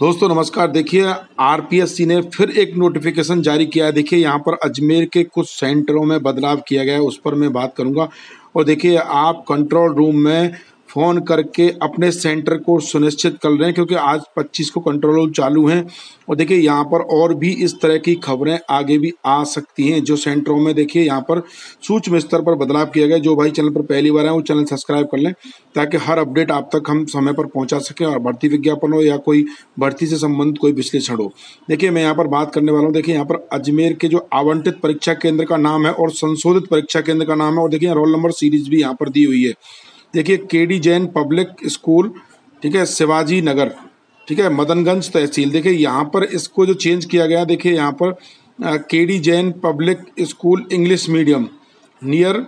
दोस्तों नमस्कार देखिए आरपीएससी ने फिर एक नोटिफिकेशन जारी किया है देखिए यहाँ पर अजमेर के कुछ सेंटरों में बदलाव किया गया है उस पर मैं बात करूँगा और देखिए आप कंट्रोल रूम में फ़ोन करके अपने सेंटर को सुनिश्चित कर रहे हैं क्योंकि आज 25 को कंट्रोल चालू हैं और देखिए यहाँ पर और भी इस तरह की खबरें आगे भी आ सकती हैं जो सेंटरों में देखिए यहाँ पर सूक्ष्म स्तर पर बदलाव किया गया जो भाई चैनल पर पहली बार है वो चैनल सब्सक्राइब कर लें ताकि हर अपडेट आप तक हम समय पर पहुँचा सकें और भर्ती विज्ञापन हो या कोई भर्ती से संबंधित कोई विश्लेषण हो देखिए मैं यहाँ पर बात करने वाला हूँ देखिए यहाँ पर अजमेर के जो आवंटित परीक्षा केंद्र का नाम है और संशोधित परीक्षा केंद्र का नाम है और देखिए रोल नंबर सीरीज भी यहाँ पर दी हुई है देखिए के डी जैन पब्लिक स्कूल ठीक है शिवाजी नगर ठीक है मदनगंज तहसील देखिए यहाँ पर इसको जो चेंज किया गया देखिए यहाँ पर K D Jain public school English medium near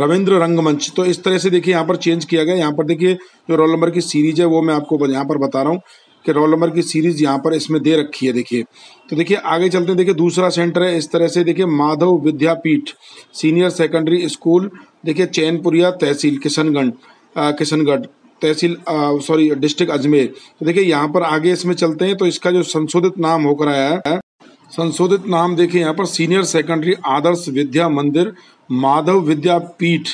Ravindra Rangmanch तो इस तरह से देखिए यहाँ पर चेंज किया गया यहाँ पर देखिए जो रोल नंबर की सीरीज है वो मैं आपको यहाँ पर बता रहा हूँ कि रोल नंबर की सीरीज यहाँ पर इसमें दे रखी है देखिए तो देखिए आगे चलते हैं देखिए दूसरा सेंटर है इस तरह से देखिए Madhav Vidyapeeth senior secondary school देखिए चैनपुरिया तहसील किशनगंज किशनगढ़ तहसील सॉरी डिस्ट्रिक्ट अजमेर तो देखिए यहाँ पर आगे इसमें चलते हैं तो इसका जो संशोधित नाम होकर आया है संशोधित नाम देखिए यहाँ पर सीनियर सेकेंडरी आदर्श विद्या मंदिर माधव विद्यापीठ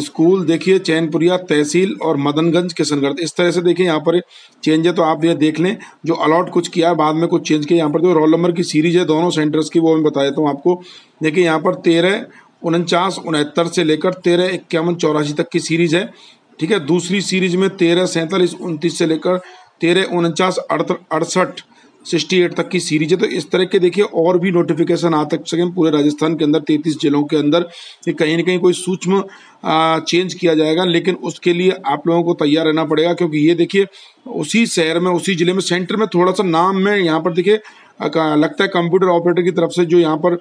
स्कूल देखिए चैनपुरिया तहसील और मदनगंज किशनगढ़ इस तरह से देखिए यहाँ पर चेंज है तो आप ये देख लें जो अलॉट कुछ किया है बाद में कुछ चेंज किया यहाँ पर जो रोल नंबर की सीरीज है दोनों सेंटर्स की वो मैं बता देता हूँ आपको देखिए यहाँ पर तेरह उनचास उनहत्तर से लेकर तेरह इक्यावन चौरासी तक की सीरीज है ठीक है दूसरी सीरीज में तेरह सैंतालीस उनतीस से लेकर तेरह उनचास अड़सठ सिक्सटी एट तक की सीरीज है तो इस तरह के देखिए और भी नोटिफिकेशन आ तक सकें पूरे राजस्थान के अंदर तैंतीस जिलों के अंदर ये कहीं ना कहीं कोई सूक्ष्म चेंज किया जाएगा लेकिन उसके लिए आप लोगों को तैयार रहना पड़ेगा क्योंकि ये देखिए उसी शहर में उसी ज़िले में सेंटर में थोड़ा सा नाम में यहाँ पर देखिए लगता है कंप्यूटर ऑपरेटर की तरफ से जो यहाँ पर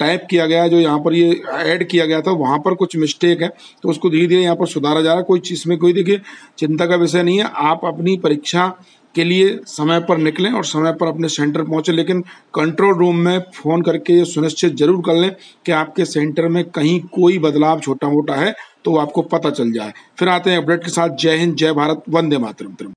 टाइप किया गया जो यहाँ पर ये ऐड किया गया था वहाँ पर कुछ मिस्टेक है तो उसको धीरे धीरे यहाँ पर सुधारा जा रहा है कोई इसमें कोई देखिए चिंता का विषय नहीं है आप अपनी परीक्षा के लिए समय पर निकलें और समय पर अपने सेंटर पहुंचे लेकिन कंट्रोल रूम में फ़ोन करके ये सुनिश्चित जरूर कर लें कि आपके सेंटर में कहीं कोई बदलाव छोटा मोटा है तो आपको पता चल जाए फिर आते हैं अपडेट के साथ जय हिंद जय भारत वंदे मातरम